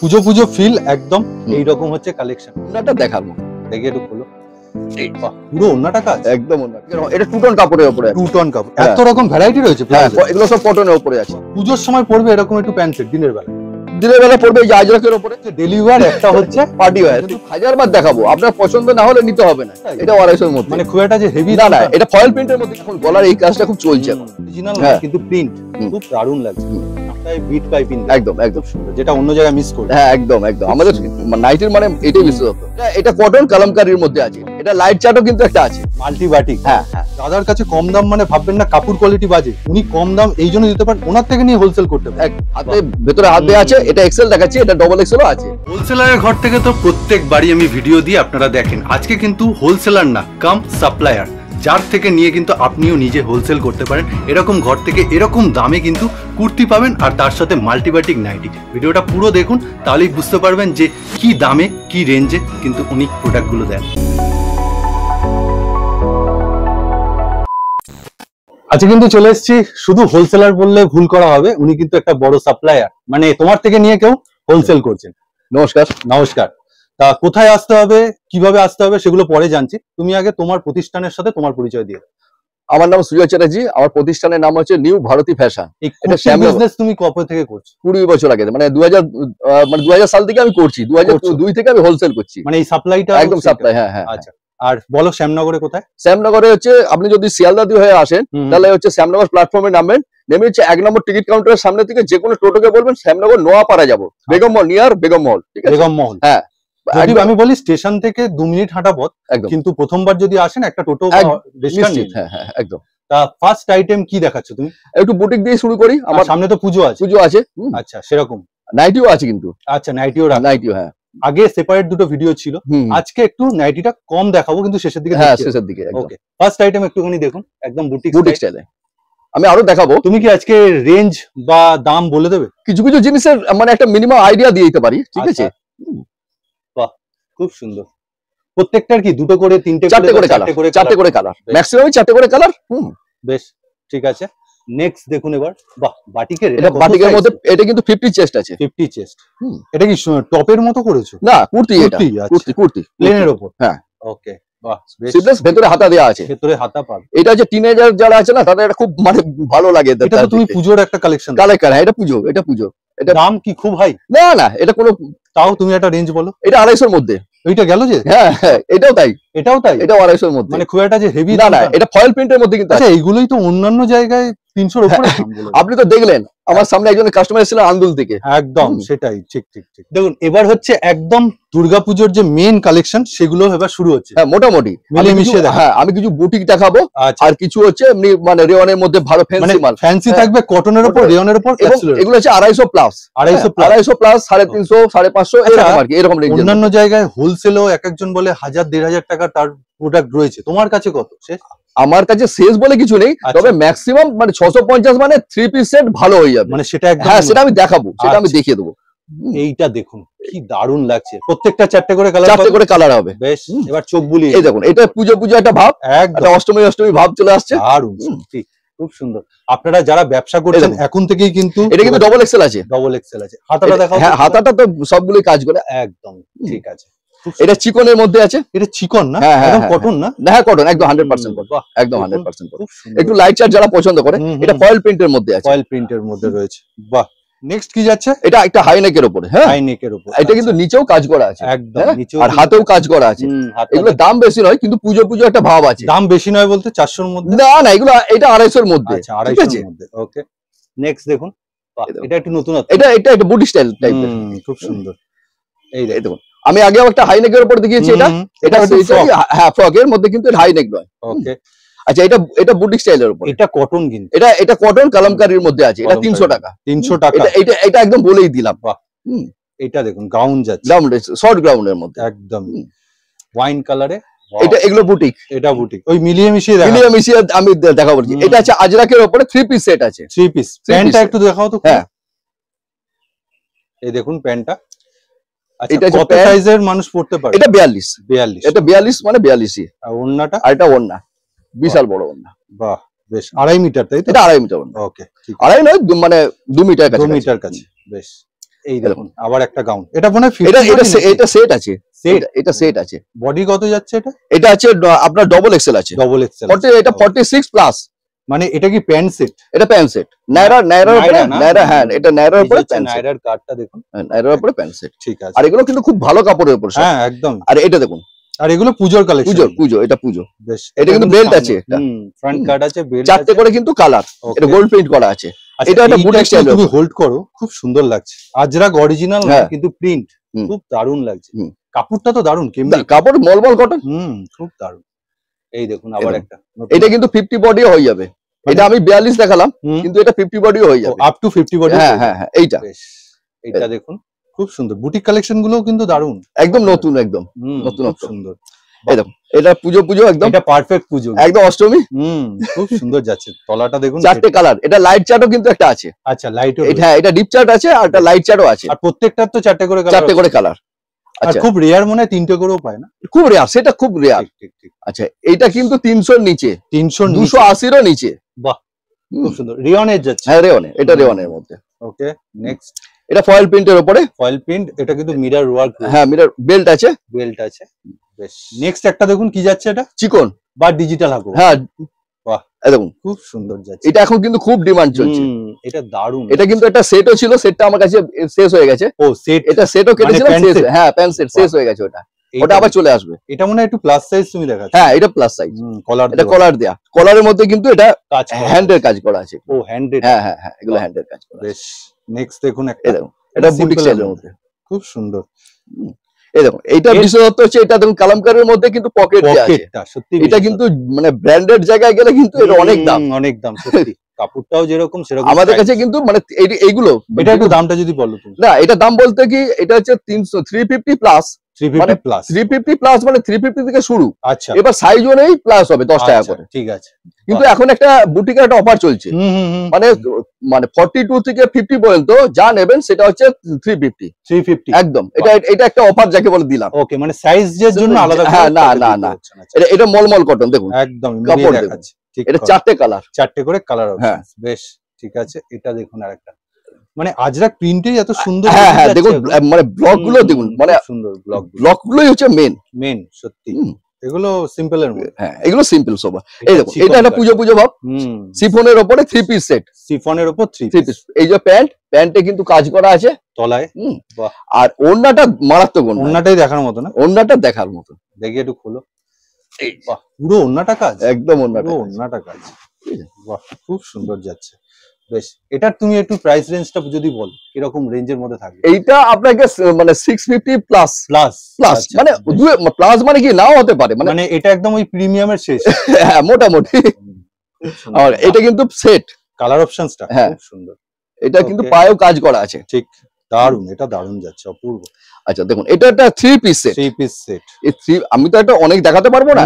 পুজো পুজো ফিল একদম এইরকম হচ্ছে কালেকশন ওনাটা দেখাবো দেখি একটু খুলো হ্যাঁ। হ্যাঁ, দিনের বেলা পড়বে উপরে একটা হচ্ছে পার্টি হাজার দেখাবো আপনার পছন্দ না হলে নিতে হবে না হ্যাঁ, এটা আড়াইশোর মধ্যে মানে খুব একটা হেভি না এটা ফয়েল প্রিন্টের মধ্যে বলার এই কাজটা খুব চলছে কিন্তু প্রিন্ট খুব দারুণ লাগছে কম দাম মানে ভাববেন না কাপড় কোয়ালিটি বাজে কম দাম এই জন্য দিতে পারেন ওনার থেকে নিয়ে হোলসেল করতে আছে এটা এক্সেল দেখাচ্ছে এটা ডবল আছে ঘর থেকে তো প্রত্যেক বাড়ি আমি ভিডিও দিয়ে আপনারা দেখেন আজকে কিন্তু হোলসেলার না কাম সাপ্লায়ার যার থেকে নিয়ে কিন্তু আপনিও নিজে হোলসেল করতে পারেন এরকম ঘর থেকে এরকম দামে কিন্তু কুর্তি পাবেন আর তার সাথে মাল্টিবায়োটিক নাইটি ভিডিওটা পুরো দেখুন তাহলেই বুঝতে পারবেন যে কি দামে কি রেঞ্জে কিন্তু উনি প্রোডাক্টগুলো দেন আজকে আচ্ছা, কিন্তু চলে এসেছি শুধু হোলসেলার বললে ভুল করা হবে উনি কিন্তু একটা বড় সাপ্লায়ার মানে তোমার থেকে নিয়ে কেউ হোলসেল করছেন নমস্কার নমস্কার তা কোথায় আসতে হবে কিভাবে আসতে হবে সেগুলো পরে জানছি তুমি আগে তোমার প্রতিষ্ঠানের সাথে তোমার পরিচয় দিও আমার নাম সুজয় চ্যাটার্জি আমার প্রতিষ্ঠানের নাম হচ্ছে নিউ ভারতী ফ্যাশন বিজনেস তুমি কবে থেকে করছো কুড়ি বছর আগে মানে দু মানে দু সাল থেকে আমি করছি দু দুই থেকে আমি হোলসেল করছি মানে এই সাপ্লাইটা একদম সাপ্লাই হ্যাঁ, হ্যাঁ হ্যাঁ আচ্ছা আর বলো শ্যামনগরে কোথায় শ্যামনগরে হচ্ছে আপনি যদি শিয়ালদা হয়ে আসেন তাহলে হচ্ছে শ্যামনগর প্ল্যাটফর্মে নামবেন নেমে হচ্ছে এক নম্বর টিকিট কাউন্টারের সামনে থেকে যে কোনো টোটোকে বলবেন শ্যামনগর নোয়াপাড়া যাবো আচ্ছা। Begum mall near Begum mall ঠিক আছে বেগম মল হ্যাঁ যদি আমি বলি স্টেশন থেকে দু মিনিট হাঁটা পথ কিন্তু প্রথমবার যদি আসেন একটা টোটো হ্যাঁ হ্যাঁ একদম তা ফার্স্ট আইটেম কি দেখাচ্ছ তুমি একটু বুটিক দিয়ে শুরু করি আমার সামনে তো পুজো আছে পুজো আছে আচ্ছা সেরকম নাইটিও আছে কিন্তু আচ্ছা নাইটিও নাইটিও হ্যাঁ আগে সেপারেট দুটো ভিডিও ছিল আজকে একটু নাইটিটা কম দেখাবো কিন্তু শেষের দিকে হ্যাঁ শেষের দিকে ওকে ফার্স্ট আইটেম একটুখানি দেখুন একদম বুটিক বুটিক স্টাইলে আমি আরো দেখাবো তুমি কি আজকে রেঞ্জ বা দাম বলে দেবে কিছু কিছু জিনিসের মানে একটা মিনিমাম আইডিয়া দিয়ে দিতে পারি ঠিক আচ্ছা। আছে খুব সুন্দর প্রত্যেকটার কি দুটো করে তিনটে চারটে করে চারটে করে চারটে করে কালার ম্যাক্সিমাম চারটে করে কালার হুম বেশ ঠিক আছে নেক্সট দেখুন এবার বাহ বাটিকের এটা বাটিকের মধ্যে এটা কিন্তু 50 চেস্ট আছে 50 চেস্ট হুম এটা কি টপের মতো করেছো না কুর্তি এটা কুর্তি আচ্ছা। কুর্তি প্লেনের উপর হ্যাঁ ওকে ভেতরে হাতা দেওয়া আছে ভেতরে হাতা এটা যে টিনেজার যারা আছে না খুব মানে ভালো লাগে তুমি পুজোর একটা কালেকশন হ্যাঁ, এটা পুজো এটা পুজো এটা কি খুব না না এটা কোনো তাও তুমি একটা রেঞ্জ বলো এটা আড়াইশোর মধ্যে ওইটা গেল যে হ্যাঁ হ্যাঁ এটাও তাই এটাও তাই এটা আড়াইশোর মধ্যে মানে খুব একটা যে হেভি না না এটা ফয়েল প্রিন্টের মধ্যে কিন্তু আচ্ছা এইগুলোই তো অন্যান্য জায়গায় হ্যাঁ, আপনি তো দেখলেন আমার সামনে একজন কাস্টমার এসেছিল আন্দুল থেকে একদম সেটাই ঠিক ঠিক ঠিক দেখুন এবার হচ্ছে একদম দুর্গাপুজোর যে কালেকশন সেগুলো এবার শুরু হচ্ছে হ্যাঁ মোটামুটি মিলেমিশে হ্যাঁ আমি কিছু বুটিক দেখাবো আচ্ছা। আর কিছু হচ্ছে এমনি মানে রেওয়ানের মধ্যে ভালো ফ্যান্সি মানে মাল ফ্যান্সি থাকবে কটনের উপর রেওয়ানের উপর এগুলো হচ্ছে আড়াইশো প্লাস আড়াইশো হ্যাঁ, আড়াইশো প্লাস সাড়ে তিনশো সাড়ে পাঁচশো আচ্ছা, এরকম আর কি এরকম অন্যান্য জায়গায় হোলসেলও এক একজন বলে হাজার দেড় হাজার টাকা তার প্রোডাক্ট রয়েছে তোমার কাছে কত শেষ আমার কাছে শেষ বলে কিছু নেই আচ্ছা। তবে ম্যাক্সিমাম মানে ছশো পঞ্চাশ মানে থ্রি পিস সেট ভালো হয়ে যাবে মানে সেটা হ্যাঁ সেটা আমি দেখাবো সেটা আমি আচ্ছা। দেখিয়ে দেবো এইটা দেখুন কি দারুণ লাগছে প্রত্যেকটা চারটে করে কালার চারটে করে কালার হবে বেশ এবার চোখ বুলি এই দেখুন এটা পুজো পুজো একটা ভাব একটা অষ্টমী অষ্টমী ভাব চলে আসছে দারুণ ঠিক খুব সুন্দর আপনারা যারা ব্যবসা করছেন এখন থেকেই কিন্তু এটা কিন্তু ডবল এক্সেল আছে ডবল এক্সেল আছে হাতাটা দেখা হ্যাঁ হাতাটা তো সবগুলোই কাজ করে একদম ঠিক আছে এটা চিকনের মধ্যে আছে এটা চিকন না হ্যাঁ, হ্যাঁ, একদম হ্যাঁ, কটন না হ্যাঁ কটন একদম 100% কটন একদম 100% একটু লাইট চার্জ যারা পছন্দ করে এটা ফয়েল প্রিন্টের মধ্যে আছে ফয়েল প্রিন্টের মধ্যে রয়েছে বাহ নেক্সট কি যাচ্ছে এটা একটা হাই নেকের উপরে হ্যাঁ হাই নেকের উপরে এটা কিন্তু আচ্ছা। নিচেও কাজ করা আছে একদম আর হাতেও কাজ করা আছে এগুলো দাম বেশি নয় কিন্তু পুজো পুজো একটা ভাব আছে দাম বেশি নয় বলতে 400 এর মধ্যে না না এগুলো এটা 250 এর মধ্যে আচ্ছা 250 এর মধ্যে ওকে নেক্সট দেখুন এটা একটু নতুন এটা এটা একটা বুটি স্টাইল টাইপের খুব সুন্দর এই দেখুন আমি আগেও একটা হাই নেকের উপর দেখিয়েছি এটা এটা হ্যাঁ ফ্রক মধ্যে কিন্তু হাই নেক নয় আচ্ছা এটা এটা বুটিক স্টাইলের উপর এটা কটন কিন্তু এটা এটা কটন কালামকারির মধ্যে আছে এটা তিনশো টাকা তিনশো টাকা এটা এটা একদম বলেই দিলাম এটা দেখুন গাউন যাচ্ছে গাউন শর্ট গ্রাউন্ডের মধ্যে একদম ওয়াইন কালারে এটা এগুলো বুটিক এটা বুটিক ওই মিলিয়ে মিশিয়ে দেখা মিলিয়ে মিশিয়ে আমি দেখাবো এটা আছে আজরাকের উপরে থ্রি পিস সেট আছে থ্রি পিস প্যান্টটা একটু দেখাও তো হ্যাঁ এই দেখুন প্যান্টটা আচ্ছা, এটা মানুষ পড়তে পারে এটা এটা মানে আর আর এটা বিশাল বড় বাহ বেশ আড়াই মিটার এটা আড়াই মিটার ওকে আড়াই মানে মিটার মিটার কাছে বেশ এই দেখুন আবার একটা গাউন এটা মনে হয় এটা সেট আছে সেট এটা সেট আছে বডি কত যাচ্ছে এটা এটা আছে আপনার ডবল এক্সেল আছে ডবল এক্সেল এটা সিক্স প্লাস মানে এটা কি প্যান্ট সেট এটা প্যান্ট সেট নাইরা নাইরা নাইরা হ্যাঁ এটা নাইরার উপরে প্যান্ট নাইরার কাটটা দেখুন নাইরার হ্যাঁ, উপরে প্যান্ট সেট ঠিক আছে আর এগুলো কিন্তু খুব ভালো কাপড়ের উপর হ্যাঁ একদম আর এটা দেখুন আর এগুলো পূজোর কালেকশন পূজো পূজো এটা পূজো এটা কিন্তু বেল্ট আছে একটা ফ্রন্ট কাট আছে বেল্ট চারটি করে কিন্তু কালার এটা গোল্ড প্রিন্ট করা আছে আচ্ছা, এটা একটা বুটিক স্টাইল তুমি হোল্ড করো খুব সুন্দর লাগছে আজরাক অরিজিনাল হ্যাঁ। কিন্তু প্রিন্ট খুব দারুণ লাগছে কাপড়টা তো দারুণ কেমন কাপড় মলমল কটন হুম খুব দারুণ এই দেখুন আবার একটা এটা কিন্তু 50 বডি হয়ে যাবে মানে এটা আমি বিয়াল্লিশ দেখালাম কিন্তু এটা ফিফটি বডিও হয়ে যাবে আপ টু ফিফটি বডি হ্যাঁ হ্যাঁ হ্যাঁ এইটা এইটা দেখুন খুব সুন্দর বুটিক কালেকশন গুলো কিন্তু দারুন একদম নতুন একদম নতুন সুন্দর একদম এটা পুজো পুজো একদম এটা পারফেক্ট পুজো একদম অষ্টমী হুম খুব সুন্দর যাচ্ছে তলাটা দেখুন চারটে কালার এটা লাইট চার্টও কিন্তু একটা আছে আচ্ছা লাইট এটা হ্যাঁ, এটা ডিপ চার্ট আছে আর একটা লাইট চার্টও আছে আর প্রত্যেকটার তো চারটে করে চারটে করে কালার আর আচ্ছা। খুব রেয়ার মনে হয় তিনটে করেও পায় না খুব রেয়ার সেটা খুব রেয়ার ঠিক ঠিক আচ্ছা এটা কিন্তু তিনশোর নিচে তিনশো দুশো আশিরও নিচে বাহ খুব সুন্দর রিয়নের হ্যাঁ রেওনে এটা রেওনের মধ্যে ওকে নেক্সট এটা ফয়েল প্রিন্টের উপরে ফয়েল প্রিন্ট এটা কিন্তু মিরর ওয়ার্ক হ্যাঁ মিরর বেল্ট আছে বেল্ট আছে বেশ নেক্সট একটা দেখুন কি যাচ্ছে এটা চিকন বা ডিজিটাল হাকো হ্যাঁ দেখুন খুব সুন্দর এটা এখন কিন্তু খুব ডিমান্ড এটা দারুণ এটা কিন্তু একটা সেটও ছিল সেটটা আমার কাছে শেষ হয়ে গেছে ও সেট এটা সেটও কেটেছিলাম মানে শেষ হ্যাঁ প্যান্ট সেট শেষ হয়ে গেছে ওটা ওটা আবার চলে আসবে এটা মনে হয় একটু প্লাস সাইজ তুমি দেখাচ্ছ হ্যাঁ এটা প্লাস সাইজ কলার এটা কলার দেয়া কলারের মধ্যে কিন্তু এটা হ্যান্ডের কাজ করা আছে ও হ্যান্ডেড হ্যাঁ হ্যাঁ হ্যাঁ এগুলো হ্যান্ডের কাজ বেশ নেক্সট দেখুন একটা এটা খুব সুন্দর পকেট সত্যি এটা কিন্তু ব্র্যান্ডেড জায়গায় গেলে কিন্তু অনেক দাম অনেক কাপড়টাও যেরকম সেরকম আমাদের কাছে কিন্তু মানে এইগুলো এটা একটু দামটা যদি বলো তুমি না এটা দাম বলতে কি এটা হচ্ছে তিনশো three fifty plus three fifty plus মানে থ্রি ফিফটি মানে থেকে শুরু আচ্ছা এবার সাইজ অনেক প্লাস হবে দশ আচ্ছা, টাকা করে ঠিক আছে কিন্তু এখন একটা বুটিকের একটা অফার চলছে মানে মানে ফর্টি টু থেকে ফিফটি পর্যন্ত যা নেবেন সেটা হচ্ছে থ্রি ফিফটি থ্রি ফিফটি একদম এটা এটা একটা অফার যাকে বলে দিলাম ওকে মানে সাইজ এর জন্য হ্যাঁ, আলাদা হ্যাঁ না না না আচ্ছা। এটা এটা মলমল কটন দেখুন একদম কাপড় দেখুন এটা চারটে কালার চারটে করে কালার হ্যাঁ বেশ ঠিক আছে এটা দেখুন আরেকটা মানে আজরা প্রিন্টে এত সুন্দর হ্যাঁ হ্যাঁ দেখুন মানে ব্লক গুলো দেখুন মানে সুন্দর ব্লক ব্লক গুলোই হচ্ছে মেন মেন সত্যি এগুলো সিম্পল এর হ্যাঁ এগুলো সিম্পল সোফা এটা একটা পুজো পুজো ভাব সিফনের ওপরে থ্রি পিস সেট সিফনের ওপর থ্রি পিস এই যে প্যান্ট প্যান্টে কিন্তু কাজ করা আছে তলায় আর ওড়নাটা মারাত্মক ওড়না ওড়নাটাই দেখার মতো না ওড়নাটা দেখার মতো দেখি একটু খোলো পুরো ওড়নাটা কাজ একদম ওড়নাটা ওড়নাটা কাজ বাহ খুব সুন্দর যাচ্ছে বেশ তুমি একটু প্রাইস রেঞ্জটা যদি বল কিরকম রেঞ্জের মধ্যে থাকবে এইটা আপনাকে মানে 650 প্লাস প্লাস প্লাস মানে প্লাস মানে, মানে কি নাও হতে পারে মানে মানে এটা একদম ওই প্রিমিয়ামের শেষ হ্যাঁ মোটামুটি আর এটা কিন্তু সেট কালার অপশনসটা খুব সুন্দর এটা কিন্তু পায়েও কাজ করা আছে ঠিক দারুন এটা দারুন যাচ্ছে অপূর্ব আচ্ছা দেখুন এটা একটা three piece set three piece set এই থ্রি আমি তো এটা অনেক দেখাতে পারবো না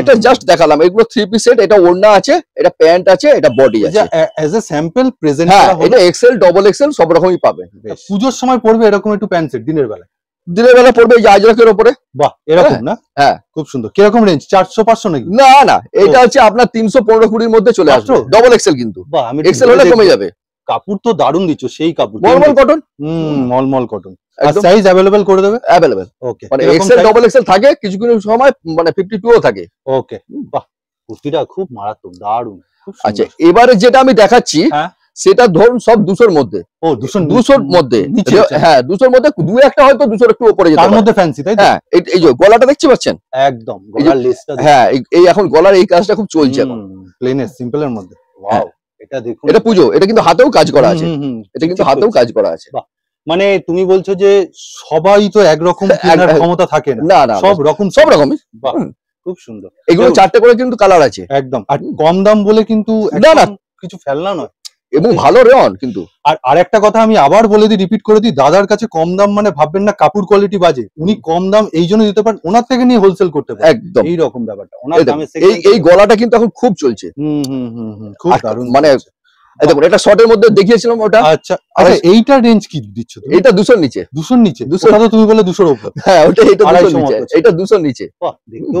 এটা জাস্ট দেখালাম এগুলো থ্রি পিস সেট এটা ওড়না আছে এটা প্যান্ট আছে এটা বডি আছে অ্যাজ এ স্যাম্পল প্রেজেন্ট করা হলো এটা এক্সেল ডবল এক্সেল সব রকমই পাবে পূজোর সময় পড়বে এরকম একটু প্যান্ট সেট দিনের বেলা দিনের বেলা পড়বে এই আজরাকের উপরে বাহ এরকম না হ্যাঁ, হ্যাঁ। খুব সুন্দর কিরকম রেঞ্জ চারশো পাঁচশো নাকি না না এটা হচ্ছে আপনার তিনশো পনেরো কুড়ির মধ্যে চলে আসবে ডবল এক্সেল কিন্তু এক্সেল হলে কমে যাবে কাপড় তো দারুণ দিচ্ছ সেই কাপড় মলমল কটন হুম মলমল কটন সাইজ করে দেবে এক্সেল মানে এক্সেল থাকে কিছু কিছু সময় মানে ও থাকে ওকে খুব মারাত্মক আচ্ছা, এবারে যেটা আমি দেখাচ্ছি হ্যাঁ। সেটা ধরুন সব দুশোর মধ্যে ও দুশো দুশোর মধ্যে হ্যাঁ দুশোর মধ্যে দু একটা হয়তো দুশোর একটু ফ্যান্সি তাই হ্যাঁ এই গলাটা দেখতে পাচ্ছেন একদম হ্যাঁ এই এখন গলার এই কাজটা খুব চলছে মধ্যে হ্যাঁ। এটা দেখুন এটা পুজো এটা কিন্তু হাতেও কাজ করা আছে এটা কিন্তু হাতেও কাজ করা আছে মানে তুমি বলছো যে সবাই তো একরকম কেনার ক্ষমতা থাকে না না সব রকম সব রকমের খুব সুন্দর এগুলো চারটে করে কিন্তু কালার আছে একদম আর কম দাম বলে কিন্তু না না কিছু ফেলনা নয় এবং আচ্ছা। ভালো রেওয়ান কিন্তু আর আরেকটা কথা আমি আবার বলে দিই রিপিট করে দিই দাদার কাছে কম দাম মানে ভাববেন না কাপড় কোয়ালিটি বাজে উনি কম দাম এই জন্য দিতে পারেন ওনার থেকে নিয়ে হোলসেল করতে পারেন একদম এই রকম ব্যাপারটা ওনার দামে এই এই গলাটা কিন্তু এখন খুব চলছে হুম হুম হুম খুব দারুণ মানে দেখুন এটা মধ্যে দেখিয়েছিলাম ওটা আচ্ছা আচ্ছা এইটা রেঞ্জ কি দিচ্ছ এটা 200 নিচে 200 নিচে তুমি বলে 200 উপর হ্যাঁ ওটা 200 নিচে এটা 200 নিচে বাহ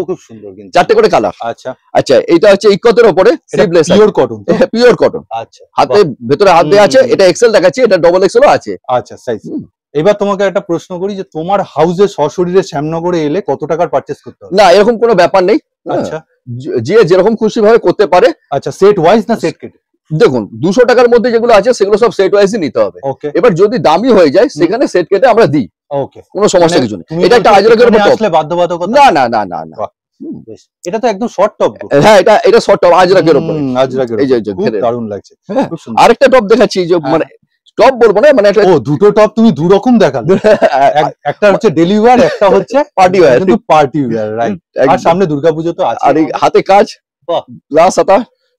খুব সুন্দর কিন্তু করে কালার আচ্ছা আচ্ছা এটা হচ্ছে উপরে স্লিভলেস পিওর কটন হ্যাঁ পিওর কটন আচ্ছা হাতে ভেতরে হাত দেয়া আছে এটা এক্সেল দেখাচ্ছি এটা ডবল এক্সেলও আছে আচ্ছা সাইজ এবার তোমাকে একটা প্রশ্ন করি যে তোমার হাউসে সশরীরে শ্যামনগরে এলে কত টাকার পারচেস করতে হবে না এরকম কোনো ব্যাপার নেই হ্যাঁ, আচ্ছা যে যেরকম খুশি ভাবে করতে পারে আচ্ছা সেট ওয়াইজ না সেট কেটে দেখুন দুশো টাকার মধ্যে যেগুলো আছে সেগুলো সব সেট ওয়াইজ নিতে হবে এবার যদি দামি হয়ে যায় সেখানে সেট কেটে আমরা দিই কোনো সমস্যা মানে কিছু নেই এটা একটা আজরাকের বাধ্যবাধকতা না না না না না হ্যাঁ, এটা এটা লাগছে হ্যাঁ। আরেকটা দেখাচ্ছি যে হ্যাঁ। মানে বলবো না মানে দুটো তুমি দু রকম একটা হচ্ছে একটা হচ্ছে পার্টি পার্টি ওয়্যার রাইট সামনে দুর্গাপুজো তো হাতে কাজ বাহ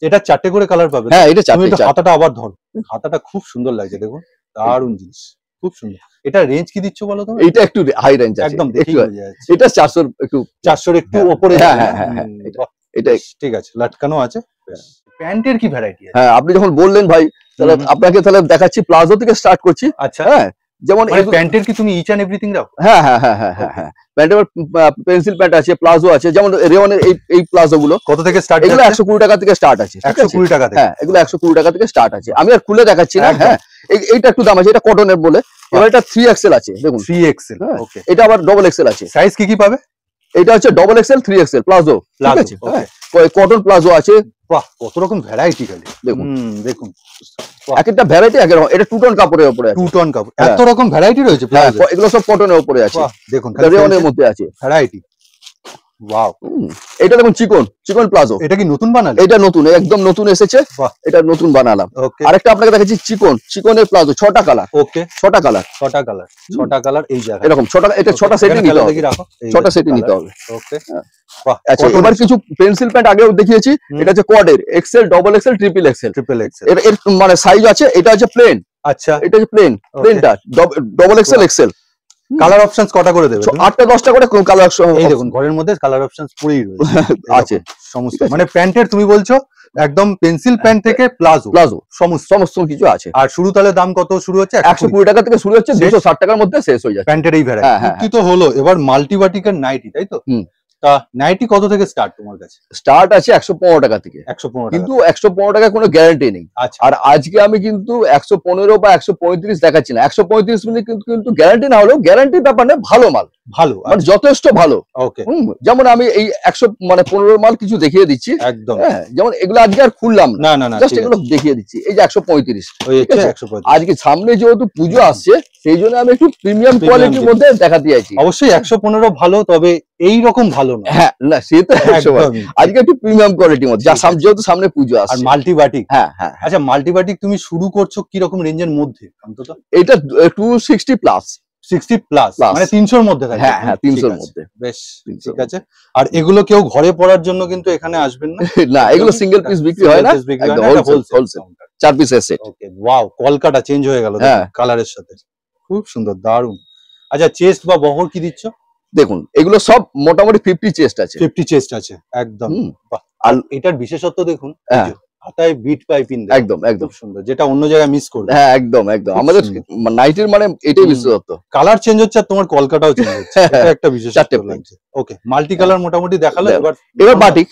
এটা চারটে করে কালার পাবে হ্যাঁ এটা চারটে হাতাটা আবার ধর হাতাটা খুব সুন্দর লাগছে দেখুন দারুন জিনিস খুব সুন্দর এটা রেঞ্জ কি দিচ্ছ বলো তো এটা একটু হাই রেঞ্জ আছে একদম দেখি এটা 400 একটু 400 একটু উপরে হ্যাঁ, হ্যাঁ হ্যাঁ হ্যাঁ, হ্যাঁ এটা ঠিক আছে লটকানো আছে প্যান্টের কি ভ্যারাইটি আছে হ্যাঁ আপনি যখন বললেন ভাই তাহলে আপনাকে তাহলে দেখাচ্ছি প্লাজো থেকে স্টার্ট করছি আচ্ছা হ্যাঁ যেমন মানে প্যান্টের কি তুমি ইচ অ্যান্ড এভরিথিং দাও হ্যাঁ হ্যাঁ হ্যাঁ হ্যাঁ হ্যাঁ প্যান্ট পেন্সিল প্যান্ট আছে প্লাজো আছে যেমন রেওয়ানের এই এই প্লাজো গুলো কত থেকে স্টার্ট এগুলো একশো কুড়ি টাকা থেকে স্টার্ট আছে একশো কুড়ি টাকা হ্যাঁ এগুলো একশো কুড়ি টাকা থেকে স্টার্ট আছে আমি আর খুলে দেখাচ্ছি না হ্যাঁ এইটা একটু দাম আছে এটা কটনের বলে এবার এটা থ্রি এক্সেল আছে দেখুন থ্রি হ্যাঁ, এক্সেল এটা আবার ডবল এক্সেল আছে সাইজ কি কি পাবে এটা হচ্ছে double XL three XL palazzo ঠিক আছে কটন প্লাজো আছে বাহ কত রকম ভ্যারাইটি খালি দেখুন দেখুন এক একটা ভ্যারাইটি এক রকম কাপড়ের উপরে টু কাপড় হ্যাঁ। এত রকম ভ্যারাইটি রয়েছে হ্যাঁ, এগুলো সব কটনের উপরে আছে দেখুন রেওয়ানের মধ্যে আছে ভ্যারাইটি ওয়াও এটা দেখুন চিকন চিকন প্লাজো এটা কি নতুন বানালে এটা নতুন একদম নতুন এসেছে এটা নতুন বানালাম আরেকটা আপনাকে দেখাচ্ছি চিকন চিকনের প্লাজো ছটা কালার ওকে ছটা কালার ছটা কালার ছটা কালার এই জায়গা এরকম ছটা এটা ছটা সেটই নিতে হবে ছটা সেটই নিতে হবে ওকে আচ্ছা এবার কিছু পেন্সিল প্যান্ট আগেও দেখিয়েছি এটা হচ্ছে কোয়াডের XL double XL triple XL triple XL এর মানে সাইজ আছে এটা হচ্ছে প্লেন আচ্ছা এটা হচ্ছে প্লেন প্লেনটা double XL XL colour options কটা করে দেবে আটটা দশটা করে কালার এই দেখুন ঘরের মধ্যে কালার অপশনস পুরোই রয়েছে আছে সমস্ত মানে প্যান্টের তুমি বলছো একদম পেন্সিল হ্যাঁ, প্যান্ট থেকে প্লাজো প্লাজো সমস্ত কিছু আছে আর শুরু তাহলে দাম কত শুরু হচ্ছে একশো কুড়ি টাকা থেকে শুরু হচ্ছে দুশো ষাট টাকার মধ্যে শেষ হয়ে যায় প্যান্টের এই ভ্যারাইটি হ্যাঁ, হ্যাঁ। তো হলো এবার মাল্টিবাটিকের নাইটি তাই তো তা নাইটি কত থেকে স্টার্ট তোমার কাছে স্টার্ট আছে একশো পনেরো টাকা থেকে একশো পনেরো কিন্তু একশো পনেরো টাকা কোনো গ্যারান্টি নেই আচ্ছা। আর আজকে আমি কিন্তু একশো পনেরো বা একশো পঁয়ত্রিশ দেখাচ্ছি না একশো পঁয়ত্রিশ মিনিট কিন্তু কিন্তু গ্যারান্টি না হলেও গ্যারান্টি ব্যাপার না ভালো মাল ভালো আচ্ছা। মানে যথেষ্ট ভালো ওকে যেমন আমি এই একশো মানে পনেরো মাল কিছু দেখিয়ে দিচ্ছি একদম হ্যাঁ, যেমন এগুলো আজকে আর খুললাম না না না জাস্ট এগুলো দেখিয়ে দিচ্ছি এই যে একশো পঁয়ত্রিশ আজকে সামনে যেহেতু পুজো আসছে সেই জন্য আমি একটু প্রিমিয়াম কোয়ালিটির মধ্যে দেখা দিয়েছি অবশ্যই একশো পনেরো ভালো তবে এই রকম ভালো না হ্যাঁ না সে তো আজকে একটু প্রিমিয়াম কোয়ালিটির মধ্যে যা যেহেতু সামনে পুজো আসছে আর মাল্টিবাটিক হ্যাঁ, হ্যাঁ হ্যাঁ আচ্ছা মাল্টিবাটিক তুমি শুরু করছো কি রকম রেঞ্জের মধ্যে অন্তত এটা টু সিক্সটি প্লাস প্লাস মানে মধ্যে থাকে হ্যাঁ হ্যাঁ মধ্যে বেশ ঠিক আছে আর এগুলো কেউ ঘরে পড়ার জন্য কিন্তু এখানে আসবেন না না এগুলো সিঙ্গেল পিস বিক্রি হয় না চার ওয়াও কলকাটা চেঞ্জ হয়ে গেল হ্যাঁ। সাথে খুব সুন্দর দারুন আচ্ছা চেস্ট বা বহর কি দিচ্ছ দেখুন এগুলো সব মোটামুটি চেস্ট আছে চেস্ট আছে একদম আর এটার বিশেষত্ব দেখুন হ্যাঁ একদম একদম সুন্দর যেটা অন্য জায়গায় মিস হ্যাঁ একদম একদম আমাদের নাইটের মানে এটাই কালার চেঞ্জ হচ্ছে আর তোমার হ্যাঁ, একটা লাগছে ওকে মাল্টি কালার মোটামুটি এবার এবার বাটিক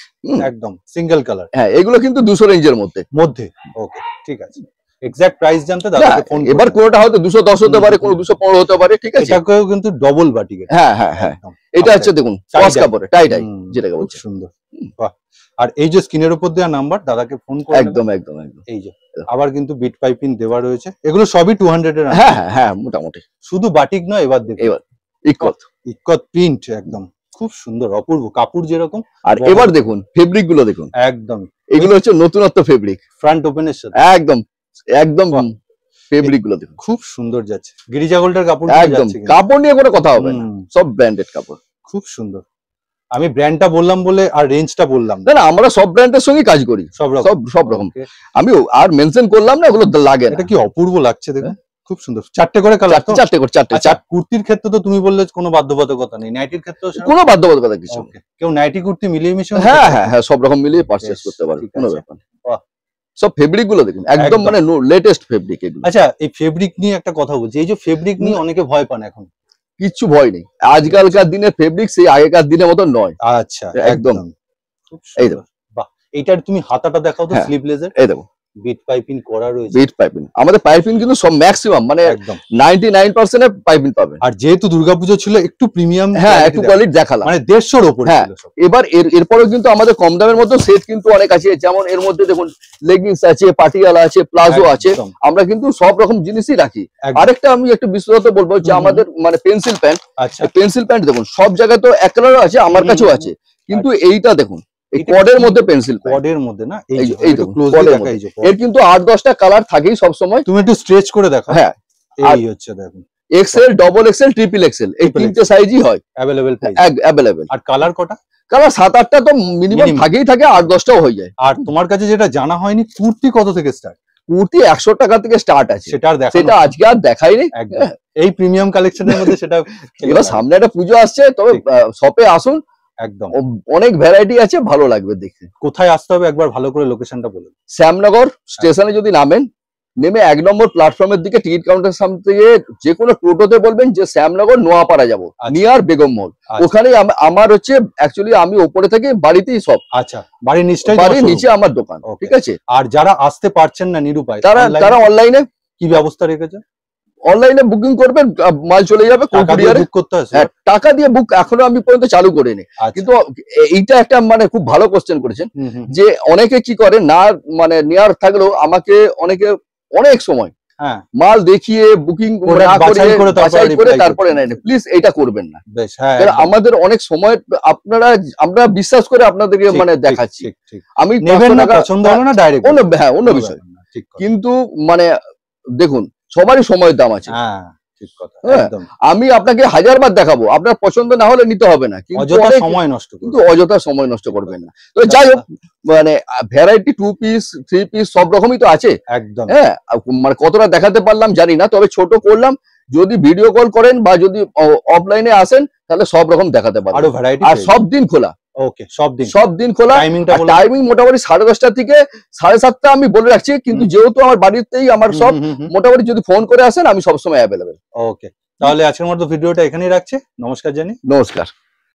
একদম সিঙ্গেল কালার হ্যাঁ এগুলো কিন্তু রেঞ্জের মধ্যে মধ্যে ওকে ঠিক আছে প্রাইস জানতে এবার কোনটা হয়তো দশ হতে পারে কোন পনেরো হতে পারে ঠিক আছে কিন্তু ডবল বাটিক হ্যাঁ হ্যাঁ হ্যাঁ এটা আচ্ছা, হচ্ছে দেখুন টাই যেটাকে বলছে সুন্দর বাহ আর এই যে স্ক্রিনের উপর দেওয়া নাম্বার দাদাকে ফোন করে একদম একদম একদম এই যে আবার কিন্তু বিট পাইপিং দেওয়া রয়েছে এগুলো সবই টু হান্ড্রেড এর হ্যাঁ, হ্যাঁ হ্যাঁ মোটামুটি শুধু বাটিক নয় এবার দেখুন এবার ইকত ইকত প্রিন্ট একদম খুব সুন্দর অপূর্ব কাপড় যেরকম আর এবার দেখুন ফেব্রিক গুলো দেখুন একদম এগুলো হচ্ছে নতুনত্ব ফেব্রিক ফ্রন্ট ওপেনের সাথে একদম একদম ফেব্রিক গুলো দেখুন খুব সুন্দর যাচ্ছে গিরিজা গোল্ডের কাপড় একদম কাপড় নিয়ে কোনো কথা হবে না সব ব্র্যান্ডেড কাপড় খুব সুন্দর আমি ব্র্যান্ডটা বললাম বলে আর রেঞ্জটা বললাম না না আমরা সব ব্র্যান্ডের সঙ্গে কাজ করি সব সব সব রকম আমি আর মেনশন করলাম না এগুলো লাগে এটা কি অপূর্ব লাগছে দেখুন হ্যাঁ? খুব সুন্দর চারটে করে কালার চারটে করে চারটে আচ্ছা, চার কুর্তির ক্ষেত্রে তো তুমি বললে কোনো বাধ্যবাধকতা নেই নাইটির ক্ষেত্রে কোনো বাধ্যবাধকতা কিছু কেউ নাইটি কুর্তি মিলিয়ে মিশিয়ে হ্যাঁ হ্যাঁ হ্যাঁ সব রকম মিলিয়ে পারচেজ করতে পারবে কোনো ব্যাপার সব ফেব্রিক গুলো দেখুন একদম মানে লেটেস্ট ফেব্রিক এগুলো আচ্ছা এই ফেব্রিক নিয়ে একটা কথা বলছি এই যে ফেব্রিক নিয়ে অনেকে ভয় পান এখন কিচ্ছু ভয় নেই আজকালকার দিনে ফেব্রিক সেই আগেকার দিনের মতো নয় আচ্ছা একদম এই দেখো এইটার তুমি হাতাটা দেখাও তো হ্যাঁ, এর এই দেখো বিট পাইপিং করা রয়েছে বিট পাইপিং আমাদের পাইপিং কিন্তু সব ম্যাক্সিমাম মানে একদম 99% এ পাইপিং পাবেন আর যেহেতু দুর্গাপূজা ছিল একটু প্রিমিয়াম হ্যাঁ একটু কোয়ালিটি দেখালাম মানে 150 এর উপরে হ্যাঁ এবার এর এরপরেও কিন্তু আমাদের কম দামের মধ্যে সেট কিন্তু অনেক আছে যেমন এর মধ্যে দেখুন লেগিংস আছে পাটিয়ালা আছে প্লাজো আছে আমরা কিন্তু সব রকম জিনিসই রাখি আরেকটা আমি একটু বিস্তারিত বলবো যে আমাদের মানে পেন্সিল প্যান্ট পেন্সিল প্যান্ট দেখুন সব জায়গায় তো এক আছে আমার কাছেও আছে কিন্তু এইটা দেখুন এই মধ্যে পেন্সিল কডের মধ্যে না এই এই এর কিন্তু আট দশটা কালার থাকেই সব সময় তুমি একটু স্ট্রেচ করে দেখো হ্যাঁ এই হচ্ছে দেখো XL double XL triple XL এই তিনটে সাইজই হয় অ্যাভেলেবেল অ্যাভেলেবেল আর কালার কটা কালার সাত আটটা তো মিনিমাম থাকেই থাকে আট দশটাও হয়ে যায় আর তোমার কাছে যেটা জানা হয়নি কুর্তি কত থেকে স্টার্ট কুর্তি একশো টাকা থেকে স্টার্ট আছে সেটা আর সেটা আজকে আর দেখাই নেই এই প্রিমিয়াম কালেকশনের মধ্যে সেটা এবার সামনে একটা পুজো আসছে তবে শপে আসুন একদম অনেক ভ্যারাইটি আছে ভালো লাগবে দেখতে কোথায় আসতে হবে একবার ভালো করে লোকেশনটা বলুন শ্যামনগর স্টেশনে হ্যাঁ। যদি নামেন নেমে এক নম্বর প্ল্যাটফর্মের দিকে টিকিট কাউন্টার সামনে থেকে যে কোনো টোটোতে বলবেন যে শ্যামনগর নোয়াপাড়া যাবো নিয়ার আচ্ছা। বেগম মল আচ্ছা। ওখানে আমার হচ্ছে অ্যাকচুয়ালি আমি ওপরে থেকে বাড়িতেই সব আচ্ছা বাড়ির নিচটাই বাড়ির নিচে আমার দোকান ঠিক আছে আর যারা আসতে পারছেন না নিরুপায় তারা তারা অনলাইনে কি ব্যবস্থা রেখেছে অনলাইনে বুকিং করবেন মাল চলে যাবে টাকা দিয়ে বুক হ্যাঁ, এখনো আমি পর্যন্ত চালু করিনি আচ্ছা। কিন্তু এইটা একটা মানে খুব ভালো কোশ্চেন করেছেন যে অনেকে কি করে না মানে নেয়ার থাকলেও আমাকে অনেকে অনেক সময় হ্যাঁ। মাল দেখিয়ে বুকিং করে তারপরে প্লিজ এটা করবেন না হ্যাঁ, আমাদের অনেক সময় আপনারা আমরা বিশ্বাস করে আপনাদেরকে মানে দেখাচ্ছি আমি হ্যাঁ অন্য বিষয় কিন্তু মানে দেখুন সবারই সময়ের দাম আছে হ্যাঁ, হ্যাঁ, আমি আপনাকে হাজার বার দেখাবো আপনার পছন্দ না হলে নিতে হবে না কিন্তু অযথা সময় নষ্ট করবেন না তো আচ্ছা। যাই হোক মানে variety two piece three piece সব রকমই তো আছে একদম হ্যাঁ মানে কতটা দেখাতে পারলাম জানি না তবে ছোট করলাম যদি ভিডিও কল করেন বা যদি অফলাইনে আসেন তাহলে সব রকম দেখাতে পারবেন আর সব দিন খোলা ওকে সব দিন সব দিন খোলা মোটামুটি সাড়ে দশটা থেকে সাড়ে সাতটা আমি বলে রাখছি কিন্তু যেহেতু আমার বাড়িতেই আমার সব মোটামুটি যদি ফোন করে আসেন আমি সবসময় অ্যাভেলেবেল ওকে তাহলে ভিডিওটা এখানেই রাখছি নমস্কার জানি নমস্কার